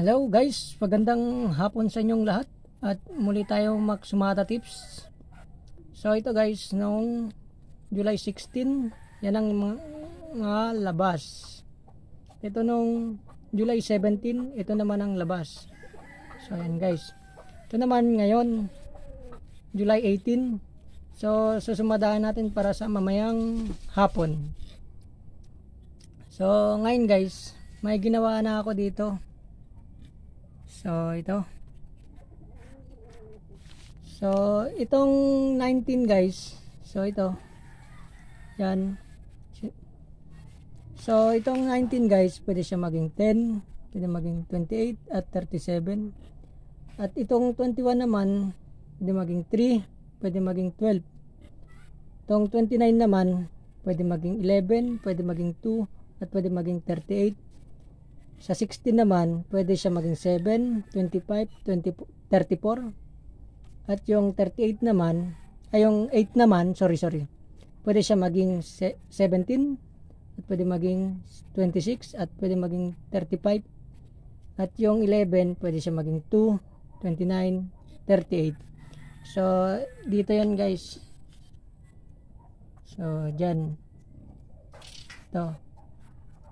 Hello guys, magandang hapon sa inyong lahat at muli tayo magsumata tips. So ito guys, noong July 16, yan ang mga, mga labas. Ito noong July 17, ito naman ang labas. So yan guys. Ito naman ngayon, July 18. So susumadaan natin para sa mamayang hapon. So ngayon guys, may ginawa na ako dito So, ito. So, itong 19 guys. So, ito. Yan. So, itong 19 guys, pwede siya maging 10, pwede maging 28 at 37. At itong 21 naman, pwede maging 3, pwede maging 12. Itong 29 naman, pwede maging 11, pwede maging 2, at pwede maging 38 sa 16 naman, pwede siya maging 7, 25, 20, 34. At yung 38 naman, ay yung 8 naman, sorry, sorry. Pwede siya maging 17, at pwede maging 26, at pwede maging 35. At yung 11, pwede siya maging 2, 29, 38. So, dito yon guys. So, dyan. Ito.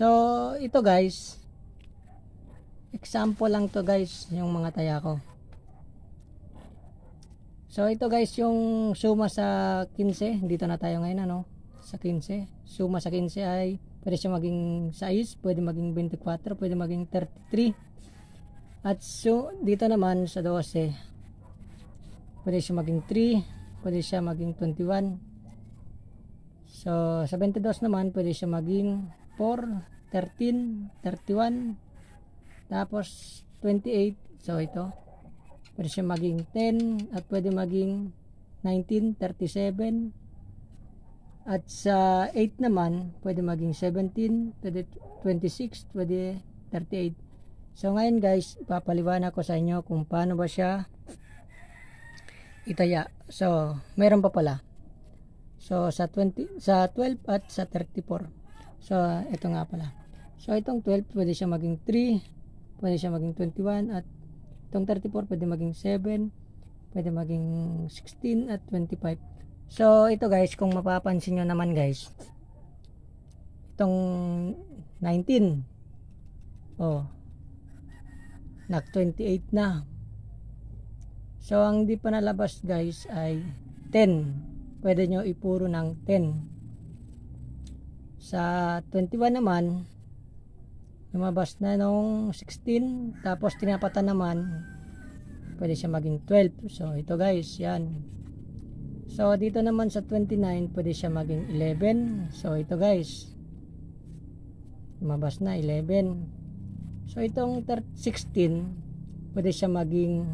So, ito guys, example lang to guys, yung mga taya ko. So, ito guys, yung suma sa 15, dito na tayo ngayon, ano, sa 15. Suma sa 15 ay, pwede siya maging size, pwede maging 24, pwede maging 33. At so, dito naman sa 12, pwede siya maging 3, pwede siya maging 21. So, sa 22 naman, pwede siya maging 4, 13, 31, tapos 28. So ito, pwede siya maging 10 at pwede maging 19, 37. At sa 8 naman, pwede maging 17, pwede 26, pwede 38. So ngayon guys, papaliwanag ko sa inyo kung paano ba siya itaya. So, meron pa pala. So, sa 20 sa 12 at sa 34. So, ito nga pala. So itong 12 pwede siya maging 3, pwede siya maging 21 at itong 34 pwede maging 7, pwede maging 16 at 25. So ito guys kung mapapansin niyo naman guys itong 19 oh nak 28 na. So ang hindi pa nalabas guys ay 10. Pwede nyo ipuro ng 10. Sa 21 naman lumabas na nung 16 tapos tinapatan naman pwede siya maging 12 so ito guys yan so dito naman sa 29 pwede siya maging 11 so ito guys lumabas na 11 so itong 16 pwede siya maging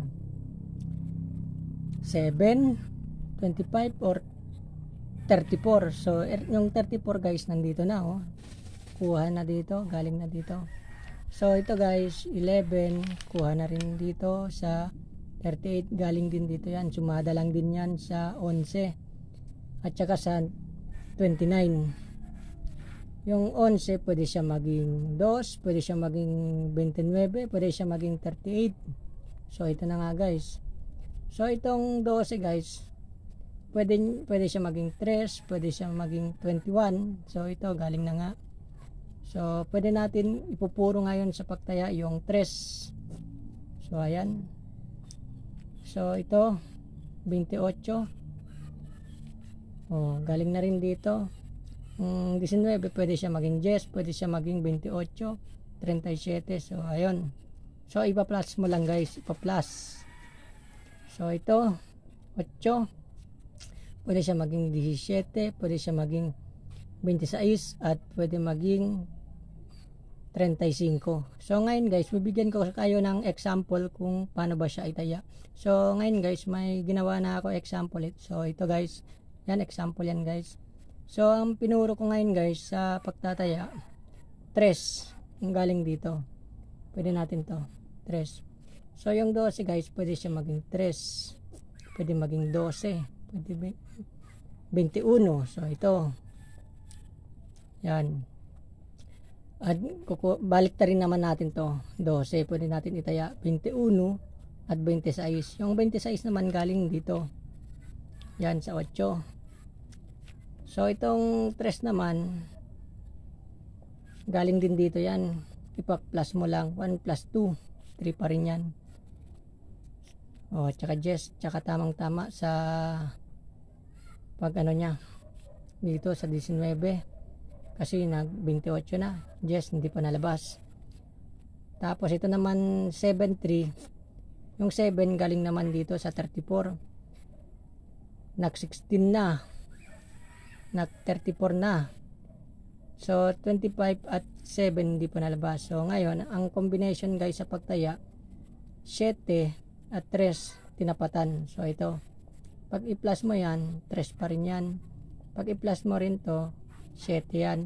7 25 or 34 so er, yung 34 guys nandito na oh kuha na dito galing na dito so ito guys 11 kuha na rin dito sa 38 galing din dito yan sumada lang din yan sa 11 at saka sa 29 yung 11 pwede siya maging 2 pwede siya maging 29 pwede siya maging 38 so ito na nga guys so itong 12 guys pwede, pwede siya maging 3 pwede siya maging 21 so ito galing na nga So, pwede natin ipupuro ngayon sa pagtaya yung tres. So, ayan. So, ito, 28. Oh, galing na rin dito. Mm, 19, pwede siya maging 10, pwede siya maging 28, 37. So, ayun. So, ipa-plus mo lang guys, ipa-plus. So, ito, 8. Pwede siya maging 17, pwede siya maging 26, at pwede maging 35. So ngayon guys, bibigyan ko kayo ng example kung paano ba siya itaya. So ngayon guys, may ginawa na ako example it. So ito guys, yan example yan guys. So ang pinuro ko ngayon guys sa pagtataya, 3 ang galing dito. Pwede natin to, 3. So yung 12 guys, pwede siya maging 3. Pwede maging 12. Pwede 21. So ito. Yan. At kuku- balik ta rin naman natin to 12, pwede natin itaya 21 at 26. Yung 26 naman galing dito. Yan sa 8. So itong 3 naman galing din dito yan. Ipak plus mo lang 1 plus 2, 3 pa rin yan. Oh, tsaka Jess, tsaka tamang-tama sa pag ano niya dito sa 19 kasi nag 28 na. Yes, hindi pa nalabas. Tapos ito naman 7.3. Yung 7 galing naman dito sa 34. Nag 16 na. Nag 34 na. So 25 at 7 hindi pa nalabas. So ngayon, ang combination guys sa pagtaya 7 at 3 tinapatan. So ito, pag i-plus mo yan, 3 pa rin yan. Pag i-plus mo rin to, 7 yan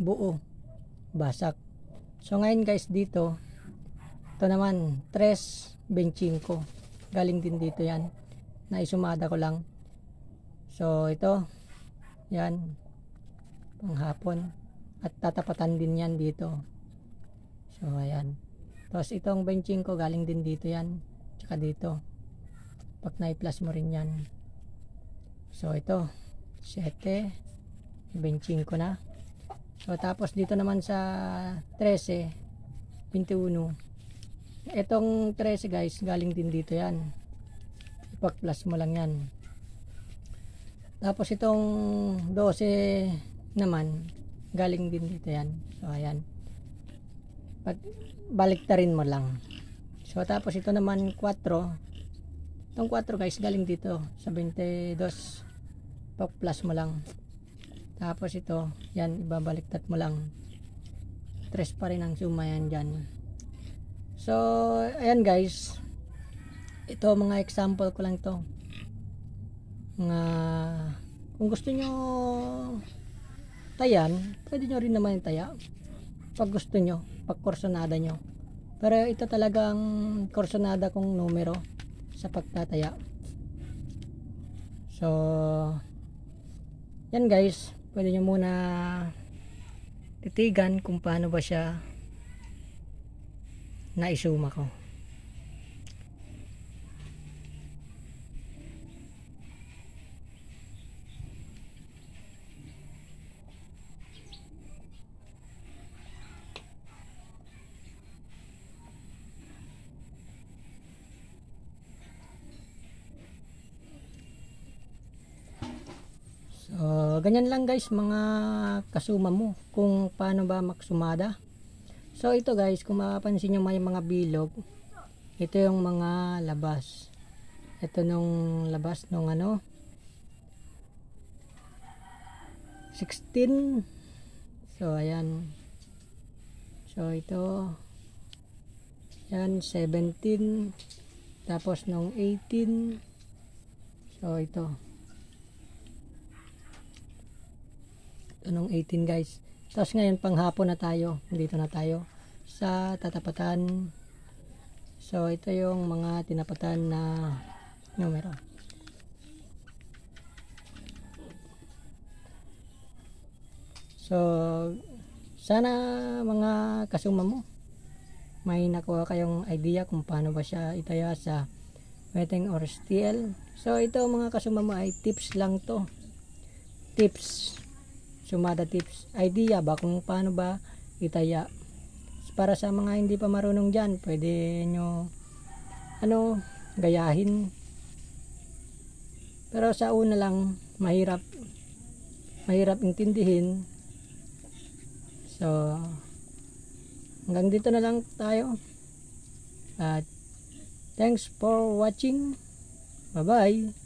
buo basak so ngayon guys dito ito naman 3.25 galing din dito yan naisumada ko lang so ito yan panghapon at tatapatan din yan dito so ayan tapos itong benching galing din dito yan tsaka dito pag na-plus mo rin yan so ito 7 25 na so tapos dito naman sa 13 21 etong 13 guys galing din dito yan ipag plus mo lang yan tapos itong 12 naman galing din dito yan so ayan pag baliktarin mo lang so tapos ito naman 4 itong 4 guys galing dito sa 22 pag plus mo lang tapos ito, yan ibabaliktat mo lang. Tres pa rin ang sumayan yan dyan. So, ayan guys. Ito mga example ko lang to. Mga kung gusto nyo tayan, pwede nyo rin naman taya. Pag gusto nyo, pag korsonada nyo. Pero ito talagang korsonada kong numero sa pagtataya. So, yan guys pwede nyo muna titigan kung paano ba siya naisuma ko ganyan lang guys mga kasuma mo kung paano ba maksumada so ito guys kung mapapansin nyo may mga bilog ito yung mga labas ito nung labas nung ano 16 so ayan so ito yan 17 tapos nung 18 so ito anong 18 guys. Tapos ngayon panghapon na tayo. Dito na tayo sa tatapatan. So ito yung mga tinapatan na numero. So sana mga kasuma mo may nakuha kayong idea kung paano ba siya itaya sa wetting or steel. So ito mga kasuma mo ay tips lang to. Tips Sumada tips idea ba kung paano ba itaya. Para sa mga hindi pa marunong dyan, pwede nyo ano, gayahin. Pero sa una lang, mahirap mahirap intindihin. So, hanggang dito na lang tayo. At thanks for watching. Bye-bye.